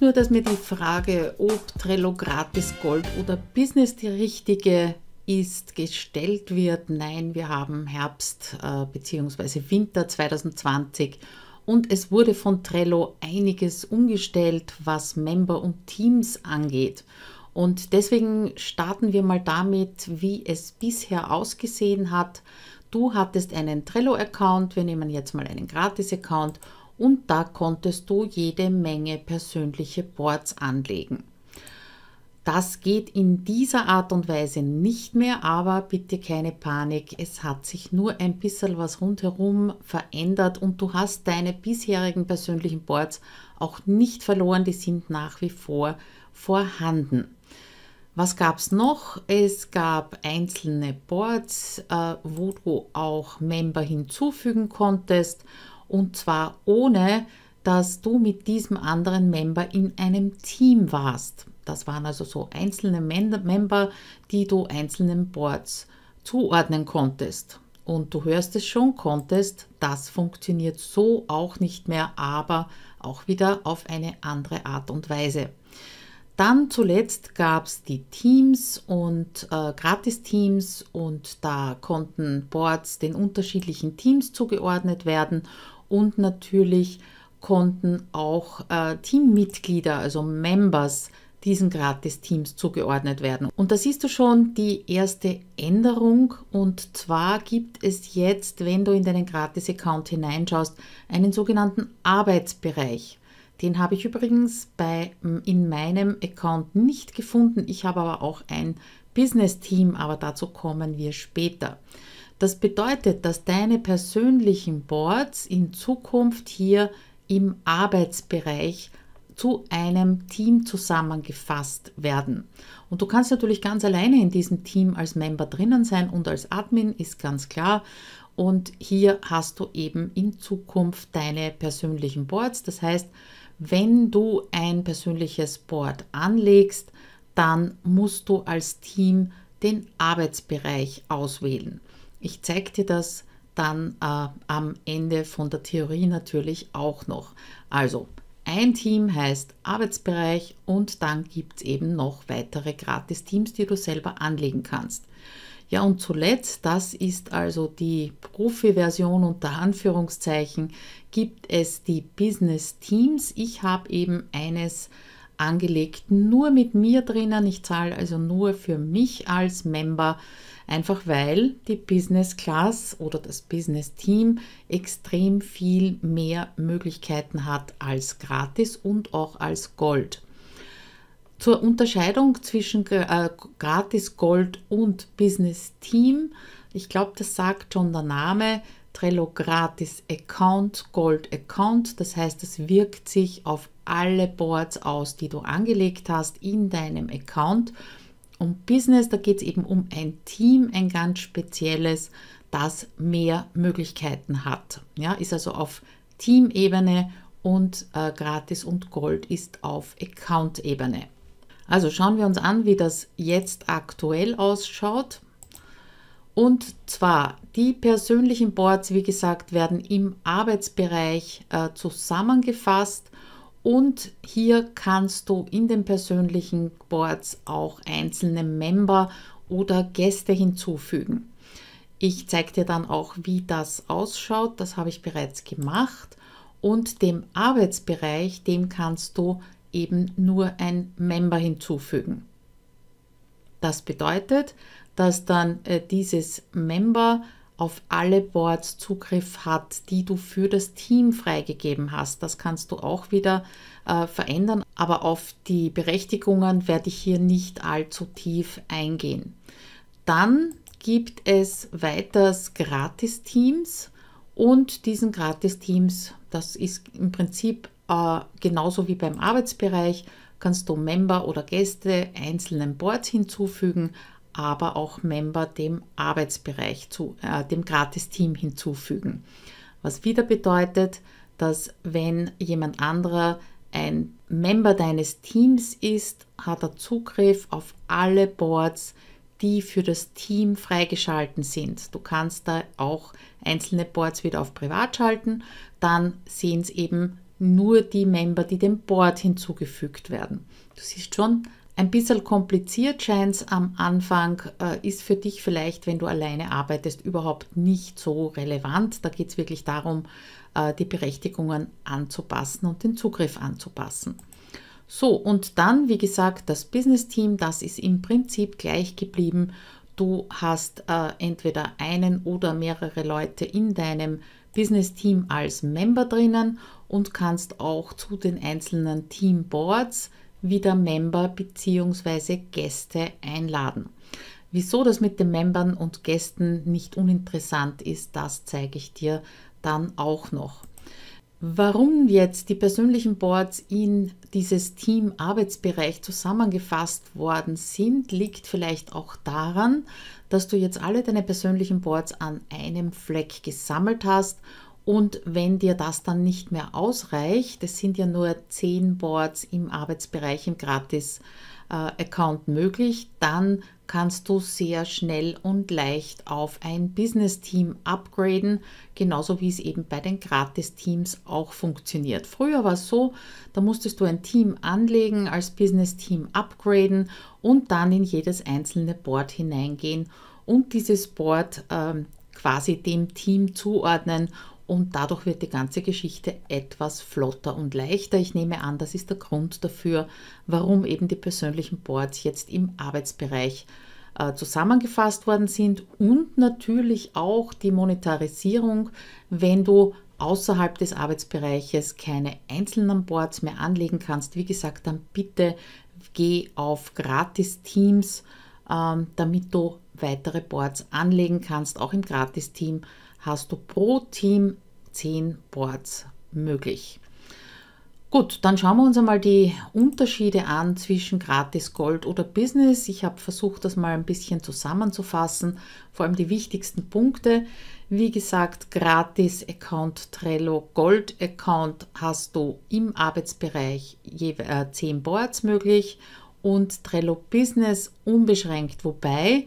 nur, dass mir die Frage, ob Trello gratis Gold oder Business die richtige ist, gestellt wird. Nein, wir haben Herbst äh, bzw. Winter 2020 und es wurde von Trello einiges umgestellt, was Member und Teams angeht. Und deswegen starten wir mal damit, wie es bisher ausgesehen hat. Du hattest einen Trello-Account, wir nehmen jetzt mal einen Gratis-Account und da konntest du jede Menge persönliche Boards anlegen. Das geht in dieser Art und Weise nicht mehr, aber bitte keine Panik, es hat sich nur ein bisschen was rundherum verändert und du hast deine bisherigen persönlichen Boards auch nicht verloren, die sind nach wie vor vorhanden. Was gab es noch? Es gab einzelne Boards, äh, wo du auch Member hinzufügen konntest und zwar ohne, dass du mit diesem anderen Member in einem Team warst. Das waren also so einzelne Member, die du einzelnen Boards zuordnen konntest. Und du hörst es schon, konntest, das funktioniert so auch nicht mehr, aber auch wieder auf eine andere Art und Weise. Dann zuletzt gab es die Teams und äh, Gratis-Teams und da konnten Boards den unterschiedlichen Teams zugeordnet werden und natürlich konnten auch äh, Teammitglieder, also Members, diesen gratis Teams zugeordnet werden. Und da siehst du schon die erste Änderung. Und zwar gibt es jetzt, wenn du in deinen Gratis-Account hineinschaust, einen sogenannten Arbeitsbereich. Den habe ich übrigens bei, in meinem Account nicht gefunden. Ich habe aber auch ein Business-Team, aber dazu kommen wir später. Das bedeutet, dass deine persönlichen Boards in Zukunft hier im Arbeitsbereich zu einem Team zusammengefasst werden. Und du kannst natürlich ganz alleine in diesem Team als Member drinnen sein und als Admin ist ganz klar. Und hier hast du eben in Zukunft deine persönlichen Boards. Das heißt, wenn du ein persönliches Board anlegst, dann musst du als Team den Arbeitsbereich auswählen. Ich zeige dir das dann äh, am Ende von der Theorie natürlich auch noch. Also ein Team heißt Arbeitsbereich und dann gibt es eben noch weitere Gratis-Teams, die du selber anlegen kannst. Ja, und zuletzt, das ist also die Profi-Version unter Anführungszeichen, gibt es die Business Teams. Ich habe eben eines angelegt, nur mit mir drinnen. Ich zahle also nur für mich als Member. Einfach weil die Business Class oder das Business Team extrem viel mehr Möglichkeiten hat als gratis und auch als Gold. Zur Unterscheidung zwischen äh, gratis Gold und Business Team, ich glaube, das sagt schon der Name, Trello gratis Account, Gold Account. Das heißt, es wirkt sich auf alle Boards aus, die du angelegt hast in deinem Account um Business, da geht es eben um ein Team, ein ganz spezielles, das mehr Möglichkeiten hat. Ja, ist also auf Teamebene und äh, Gratis und Gold ist auf Account-Ebene. Also schauen wir uns an, wie das jetzt aktuell ausschaut. Und zwar, die persönlichen Boards, wie gesagt, werden im Arbeitsbereich äh, zusammengefasst und hier kannst du in den persönlichen Boards auch einzelne Member oder Gäste hinzufügen. Ich zeige dir dann auch, wie das ausschaut. Das habe ich bereits gemacht. Und dem Arbeitsbereich, dem kannst du eben nur ein Member hinzufügen. Das bedeutet, dass dann äh, dieses Member auf alle Boards Zugriff hat, die du für das Team freigegeben hast. Das kannst du auch wieder äh, verändern, aber auf die Berechtigungen werde ich hier nicht allzu tief eingehen. Dann gibt es weiters Gratis-Teams und diesen Gratis-Teams, das ist im Prinzip äh, genauso wie beim Arbeitsbereich, kannst du Member oder Gäste einzelnen Boards hinzufügen, aber auch Member dem Arbeitsbereich zu äh, dem Gratis-Team hinzufügen. Was wieder bedeutet, dass wenn jemand anderer ein Member deines Teams ist, hat er Zugriff auf alle Boards, die für das Team freigeschalten sind. Du kannst da auch einzelne Boards wieder auf Privat schalten, dann sehen es eben nur die Member, die dem Board hinzugefügt werden. Du siehst schon, ein bisschen kompliziert scheint es am Anfang, äh, ist für dich vielleicht, wenn du alleine arbeitest, überhaupt nicht so relevant. Da geht es wirklich darum, äh, die Berechtigungen anzupassen und den Zugriff anzupassen. So, und dann, wie gesagt, das Business-Team, das ist im Prinzip gleich geblieben. Du hast äh, entweder einen oder mehrere Leute in deinem Business-Team als Member drinnen und kannst auch zu den einzelnen Team-Boards wieder Member bzw. Gäste einladen. Wieso das mit den Membern und Gästen nicht uninteressant ist, das zeige ich dir dann auch noch. Warum jetzt die persönlichen Boards in dieses Team-Arbeitsbereich zusammengefasst worden sind, liegt vielleicht auch daran, dass du jetzt alle deine persönlichen Boards an einem Fleck gesammelt hast und wenn dir das dann nicht mehr ausreicht, es sind ja nur zehn Boards im Arbeitsbereich im Gratis-Account äh, möglich, dann kannst du sehr schnell und leicht auf ein Business-Team upgraden, genauso wie es eben bei den Gratis-Teams auch funktioniert. Früher war es so, da musstest du ein Team anlegen, als Business-Team upgraden und dann in jedes einzelne Board hineingehen und dieses Board äh, quasi dem Team zuordnen und dadurch wird die ganze Geschichte etwas flotter und leichter. Ich nehme an, das ist der Grund dafür, warum eben die persönlichen Boards jetzt im Arbeitsbereich äh, zusammengefasst worden sind und natürlich auch die Monetarisierung, wenn du außerhalb des Arbeitsbereiches keine einzelnen Boards mehr anlegen kannst. Wie gesagt, dann bitte geh auf Gratis-Teams, ähm, damit du weitere Boards anlegen kannst, auch im Gratis-Team hast du pro Team 10 Boards möglich. Gut, dann schauen wir uns einmal die Unterschiede an zwischen Gratis, Gold oder Business. Ich habe versucht, das mal ein bisschen zusammenzufassen, vor allem die wichtigsten Punkte. Wie gesagt, Gratis-Account Trello, Gold-Account hast du im Arbeitsbereich 10 äh, Boards möglich und Trello Business unbeschränkt, wobei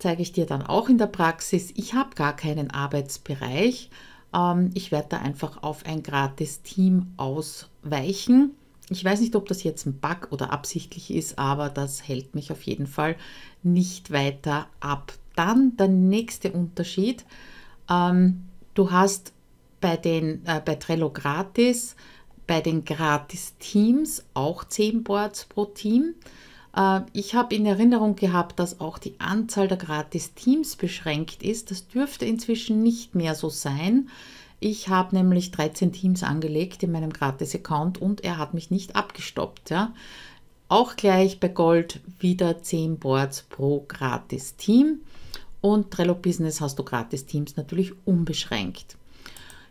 zeige ich dir dann auch in der Praxis. Ich habe gar keinen Arbeitsbereich. Ähm, ich werde da einfach auf ein gratis Team ausweichen. Ich weiß nicht, ob das jetzt ein Bug oder absichtlich ist, aber das hält mich auf jeden Fall nicht weiter ab. Dann der nächste Unterschied. Ähm, du hast bei, den, äh, bei Trello gratis, bei den Gratis-Teams auch 10 Boards pro Team. Äh, ich habe in Erinnerung gehabt, dass auch die Anzahl der Gratis-Teams beschränkt ist. Das dürfte inzwischen nicht mehr so sein. Ich habe nämlich 13 Teams angelegt in meinem Gratis-Account und er hat mich nicht abgestoppt. Ja. Auch gleich bei Gold wieder 10 Boards pro Gratis-Team. Und Trello Business hast du Gratis-Teams natürlich unbeschränkt.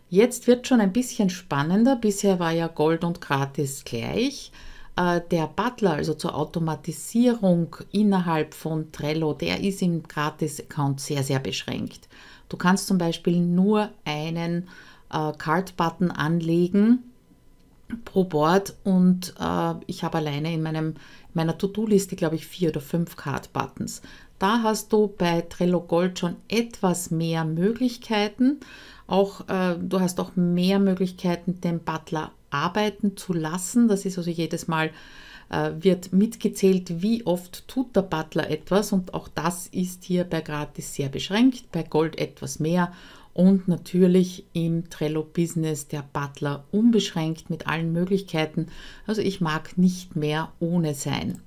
Jetzt wird schon ein bisschen spannender. Bisher war ja Gold und Gratis gleich. Äh, der Butler, also zur Automatisierung innerhalb von Trello, der ist im Gratis-Account sehr, sehr beschränkt. Du kannst zum Beispiel nur einen äh, Card-Button anlegen pro Board und äh, ich habe alleine in meinem, meiner To-Do-Liste, glaube ich, vier oder fünf Card-Buttons. Da hast du bei Trello Gold schon etwas mehr Möglichkeiten. Auch äh, du hast auch mehr Möglichkeiten, den Butler arbeiten zu lassen. Das ist also jedes Mal äh, wird mitgezählt, wie oft tut der Butler etwas und auch das ist hier bei Gratis sehr beschränkt, bei Gold etwas mehr und natürlich im Trello Business der Butler unbeschränkt mit allen Möglichkeiten. Also ich mag nicht mehr ohne sein.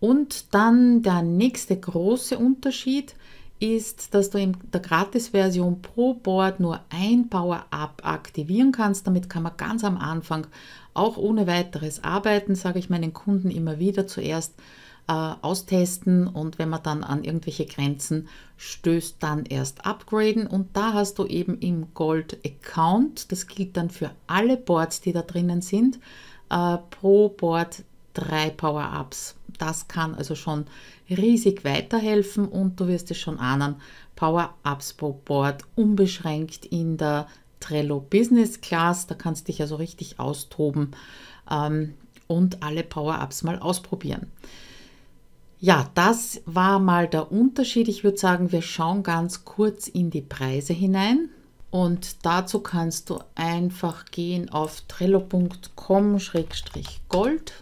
Und dann der nächste große Unterschied ist, dass du in der Gratis-Version pro Board nur ein Power-Up aktivieren kannst. Damit kann man ganz am Anfang auch ohne weiteres arbeiten, sage ich meinen Kunden immer wieder zuerst äh, austesten und wenn man dann an irgendwelche Grenzen stößt, dann erst upgraden. Und da hast du eben im Gold-Account, das gilt dann für alle Boards, die da drinnen sind, äh, pro Board drei Power-Ups das kann also schon riesig weiterhelfen und du wirst es schon ahnen, Power-Ups Pro Board unbeschränkt in der Trello Business Class. Da kannst du dich also richtig austoben ähm, und alle Power-Ups mal ausprobieren. Ja, das war mal der Unterschied. Ich würde sagen, wir schauen ganz kurz in die Preise hinein. Und dazu kannst du einfach gehen auf trello.com-gold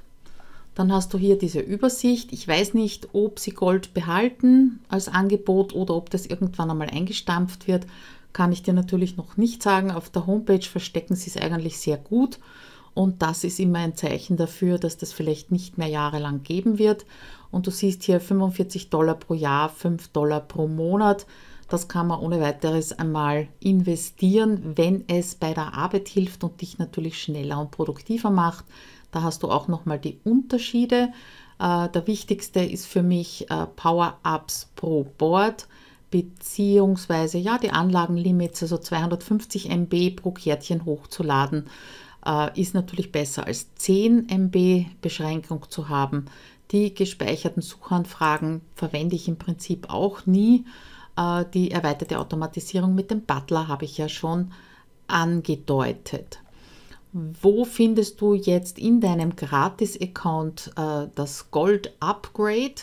dann hast du hier diese Übersicht. Ich weiß nicht, ob sie Gold behalten als Angebot oder ob das irgendwann einmal eingestampft wird. Kann ich dir natürlich noch nicht sagen. Auf der Homepage verstecken sie es eigentlich sehr gut. Und das ist immer ein Zeichen dafür, dass das vielleicht nicht mehr jahrelang geben wird. Und du siehst hier 45 Dollar pro Jahr, 5 Dollar pro Monat. Das kann man ohne weiteres einmal investieren, wenn es bei der Arbeit hilft und dich natürlich schneller und produktiver macht. Da hast du auch nochmal die Unterschiede. Äh, der wichtigste ist für mich äh, Power-Ups pro Board beziehungsweise ja die Anlagenlimits, also 250 MB pro Kärtchen hochzuladen, äh, ist natürlich besser als 10 MB Beschränkung zu haben. Die gespeicherten Suchanfragen verwende ich im Prinzip auch nie. die erweiterte Automatisierung mit dem Butler habe ich ja schon angedeutet. Wo findest du jetzt in deinem Gratis-Account äh, das Gold-Upgrade?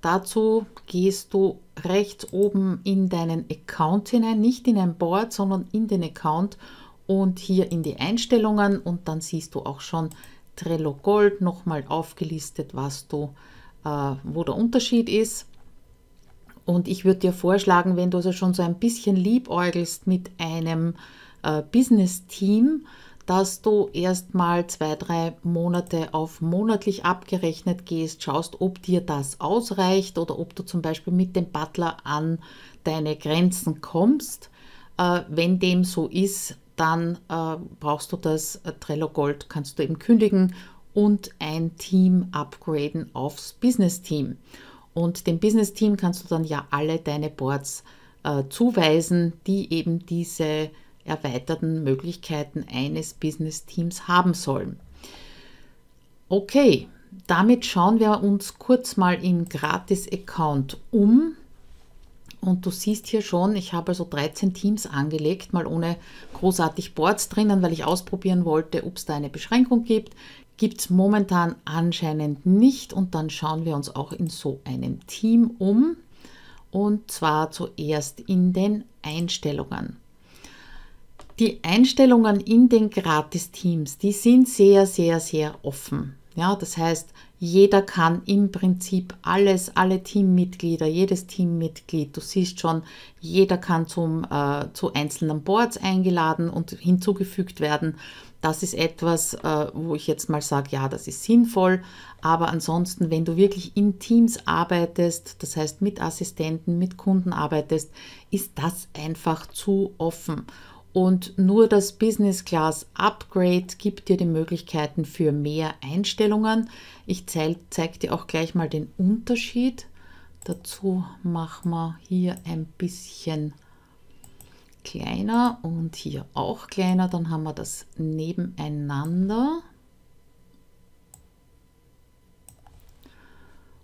Dazu gehst du rechts oben in deinen Account hinein, nicht in ein Board, sondern in den Account und hier in die Einstellungen und dann siehst du auch schon Trello Gold nochmal aufgelistet, was du, äh, wo der Unterschied ist. Und ich würde dir vorschlagen, wenn du also schon so ein bisschen liebäugelst mit einem äh, Business-Team, dass du erstmal zwei, drei Monate auf monatlich abgerechnet gehst, schaust, ob dir das ausreicht oder ob du zum Beispiel mit dem Butler an deine Grenzen kommst. Äh, wenn dem so ist, dann äh, brauchst du das äh, Trello Gold, kannst du eben kündigen und ein Team upgraden aufs Business Team. Und dem Business Team kannst du dann ja alle deine Boards äh, zuweisen, die eben diese erweiterten Möglichkeiten eines Business-Teams haben sollen. Okay, damit schauen wir uns kurz mal im Gratis-Account um. Und du siehst hier schon, ich habe also 13 Teams angelegt, mal ohne großartig Boards drinnen, weil ich ausprobieren wollte, ob es da eine Beschränkung gibt. Gibt es momentan anscheinend nicht. Und dann schauen wir uns auch in so einem Team um. Und zwar zuerst in den Einstellungen die Einstellungen in den Gratis-Teams, die sind sehr, sehr, sehr offen. Ja, das heißt, jeder kann im Prinzip alles, alle Teammitglieder, jedes Teammitglied, du siehst schon, jeder kann zum, äh, zu einzelnen Boards eingeladen und hinzugefügt werden. Das ist etwas, äh, wo ich jetzt mal sage, ja, das ist sinnvoll. Aber ansonsten, wenn du wirklich in Teams arbeitest, das heißt mit Assistenten, mit Kunden arbeitest, ist das einfach zu offen. Und nur das Business Class Upgrade gibt dir die Möglichkeiten für mehr Einstellungen. Ich zeige zeig dir auch gleich mal den Unterschied. Dazu machen wir hier ein bisschen kleiner und hier auch kleiner. Dann haben wir das nebeneinander.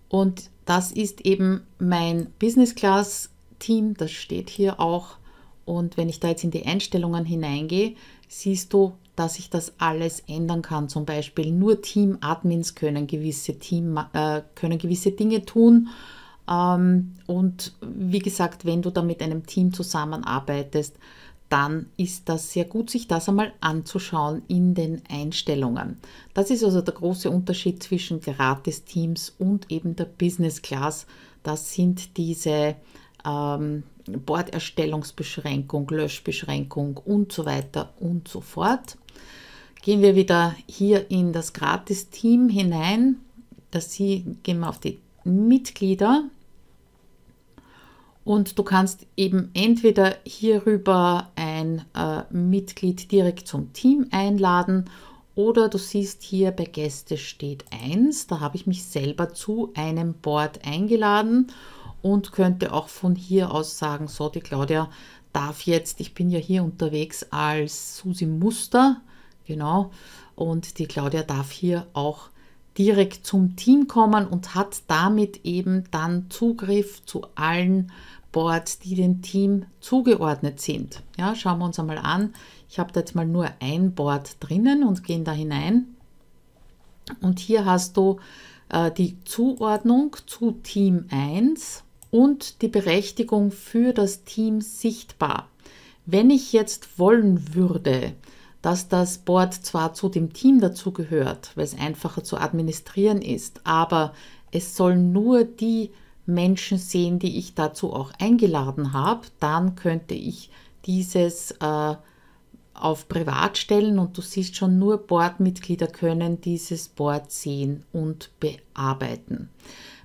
Und das ist eben mein Business Class Team. Das steht hier auch und wenn ich da jetzt in die Einstellungen hineingehe, siehst du, dass ich das alles ändern kann. Zum Beispiel nur Team-Admins können gewisse, Team, äh, können gewisse Dinge tun. Ähm, und wie gesagt, wenn du da mit einem Team zusammenarbeitest, dann ist das sehr gut, sich das einmal anzuschauen in den Einstellungen. Das ist also der große Unterschied zwischen Gratis-Teams und eben der Business Class. Das sind diese ähm, Borderstellungsbeschränkung, Löschbeschränkung und so weiter und so fort. Gehen wir wieder hier in das Gratis-Team hinein. Das hier gehen wir auf die Mitglieder. Und du kannst eben entweder hierüber ein äh, Mitglied direkt zum Team einladen oder du siehst hier bei Gäste steht 1, da habe ich mich selber zu einem Board eingeladen und könnte auch von hier aus sagen, so die Claudia darf jetzt, ich bin ja hier unterwegs als Susi Muster, genau, und die Claudia darf hier auch direkt zum Team kommen und hat damit eben dann Zugriff zu allen Boards, die dem Team zugeordnet sind. Ja, schauen wir uns einmal an. Ich habe da jetzt mal nur ein Board drinnen und gehen da hinein. Und hier hast du äh, die Zuordnung zu Team 1 und die Berechtigung für das Team sichtbar. Wenn ich jetzt wollen würde, dass das Board zwar zu dem Team dazugehört, weil es einfacher zu administrieren ist, aber es sollen nur die Menschen sehen, die ich dazu auch eingeladen habe, dann könnte ich dieses äh, auf Privat stellen und du siehst schon, nur Boardmitglieder können dieses Board sehen und bearbeiten.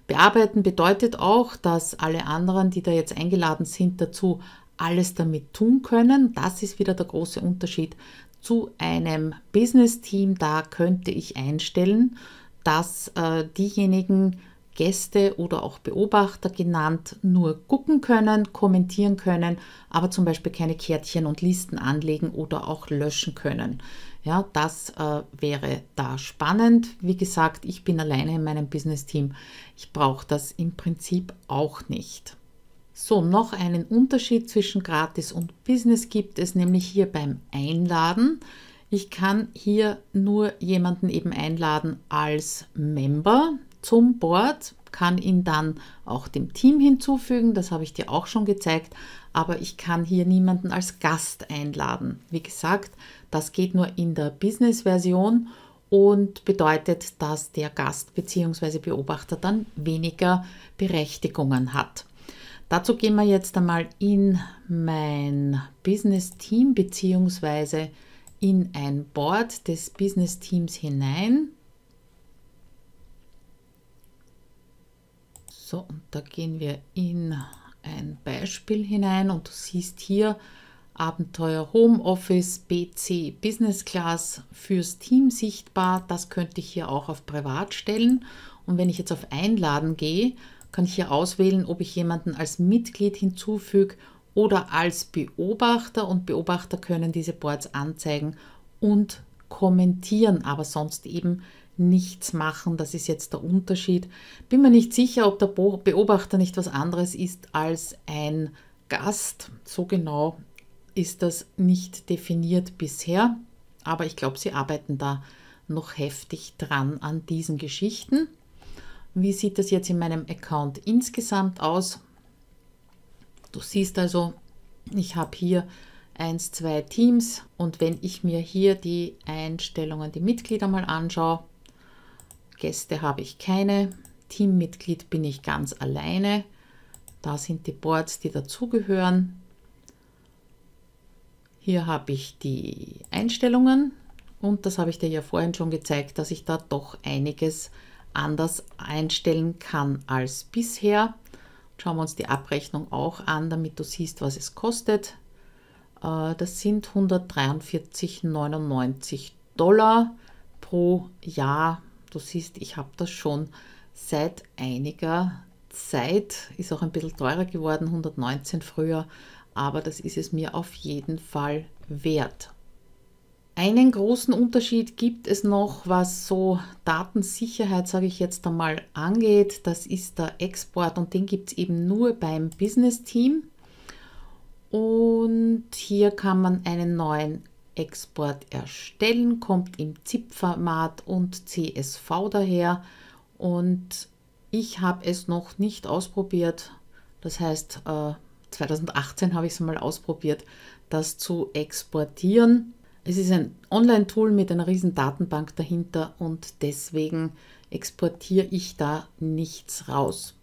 Bearbeiten bedeutet auch, dass alle anderen, die da jetzt eingeladen sind, dazu alles damit tun können. Das ist wieder der große Unterschied zu einem Business-Team. Da könnte ich einstellen, dass äh, diejenigen Gäste oder auch Beobachter genannt nur gucken können, kommentieren können, aber zum Beispiel keine Kärtchen und Listen anlegen oder auch löschen können. Ja, das äh, wäre da spannend. Wie gesagt, ich bin alleine in meinem Business-Team. Ich brauche das im Prinzip auch nicht. So, noch einen Unterschied zwischen Gratis und Business gibt es nämlich hier beim Einladen. Ich kann hier nur jemanden eben einladen als Member zum Board kann ihn dann auch dem Team hinzufügen, das habe ich dir auch schon gezeigt, aber ich kann hier niemanden als Gast einladen. Wie gesagt, das geht nur in der Business-Version und bedeutet, dass der Gast bzw. Beobachter dann weniger Berechtigungen hat. Dazu gehen wir jetzt einmal in mein Business Team bzw. in ein Board des Business Teams hinein. So, und da gehen wir in ein Beispiel hinein und du siehst hier Abenteuer Homeoffice BC Business Class fürs Team sichtbar. Das könnte ich hier auch auf Privat stellen. Und wenn ich jetzt auf Einladen gehe, kann ich hier auswählen, ob ich jemanden als Mitglied hinzufüge oder als Beobachter. Und Beobachter können diese Boards anzeigen und kommentieren, aber sonst eben nichts machen, das ist jetzt der Unterschied. Bin mir nicht sicher, ob der Beobachter nicht was anderes ist als ein Gast. So genau ist das nicht definiert bisher, aber ich glaube, sie arbeiten da noch heftig dran an diesen Geschichten. Wie sieht das jetzt in meinem Account insgesamt aus? Du siehst also, ich habe hier eins, zwei Teams und wenn ich mir hier die Einstellungen, die Mitglieder mal anschaue, Gäste habe ich keine. Teammitglied bin ich ganz alleine. Da sind die Boards, die dazugehören. Hier habe ich die Einstellungen und das habe ich dir ja vorhin schon gezeigt, dass ich da doch einiges anders einstellen kann als bisher. Schauen wir uns die Abrechnung auch an, damit du siehst, was es kostet. Äh, das sind 143,99 Dollar pro Jahr Du siehst, ich habe das schon seit einiger Zeit, ist auch ein bisschen teurer geworden, 119 früher, aber das ist es mir auf jeden Fall wert. Einen großen Unterschied gibt es noch, was so Datensicherheit, sage ich jetzt einmal, angeht. Das ist der Export und den gibt es eben nur beim Business Team. Und hier kann man einen neuen Export erstellen, kommt im ZIP-Format und CSV daher und ich habe es noch nicht ausprobiert. Das heißt, 2018 äh, habe ich es mal ausprobiert, das zu exportieren. Es ist ein Online-Tool mit einer riesen Datenbank dahinter und deswegen exportiere ich da nichts raus.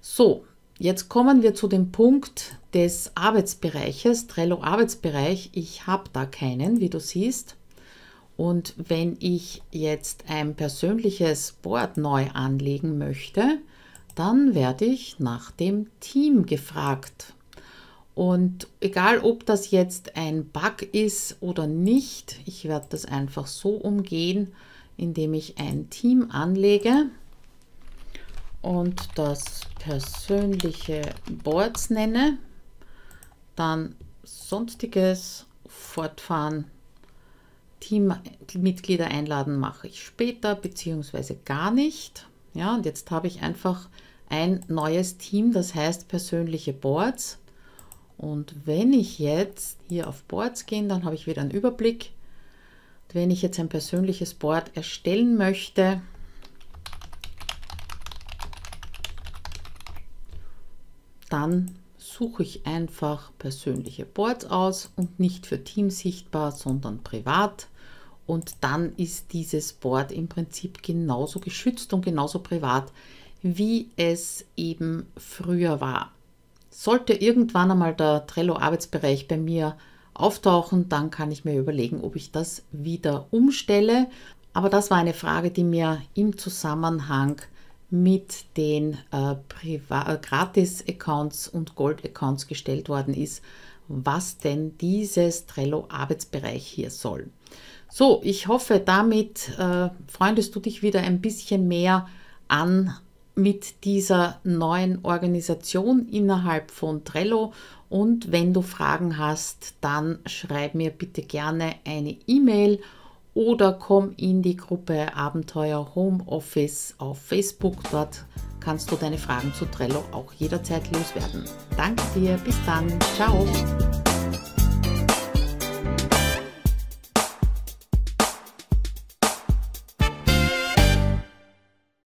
So, jetzt kommen wir zu dem Punkt, des Arbeitsbereiches, Trello Arbeitsbereich. Ich habe da keinen, wie du siehst. Und wenn ich jetzt ein persönliches Board neu anlegen möchte, dann werde ich nach dem Team gefragt. Und egal, ob das jetzt ein Bug ist oder nicht, ich werde das einfach so umgehen, indem ich ein Team anlege und das persönliche Boards nenne. Dann sonstiges Fortfahren. Teammitglieder einladen mache ich später bzw. gar nicht. Ja, und jetzt habe ich einfach ein neues Team, das heißt persönliche Boards. Und wenn ich jetzt hier auf Boards gehe, dann habe ich wieder einen Überblick. Und wenn ich jetzt ein persönliches Board erstellen möchte, dann suche ich einfach persönliche Boards aus und nicht für Teams sichtbar, sondern privat. Und dann ist dieses Board im Prinzip genauso geschützt und genauso privat, wie es eben früher war. Sollte irgendwann einmal der Trello-Arbeitsbereich bei mir auftauchen, dann kann ich mir überlegen, ob ich das wieder umstelle. Aber das war eine Frage, die mir im Zusammenhang mit den äh, äh, Gratis-Accounts und Gold-Accounts gestellt worden ist, was denn dieses Trello-Arbeitsbereich hier soll. So, ich hoffe, damit äh, freundest du dich wieder ein bisschen mehr an mit dieser neuen Organisation innerhalb von Trello. Und wenn du Fragen hast, dann schreib mir bitte gerne eine E-Mail oder komm in die Gruppe Abenteuer Homeoffice auf Facebook. Dort kannst du deine Fragen zu Trello auch jederzeit loswerden. Danke dir, bis dann, ciao.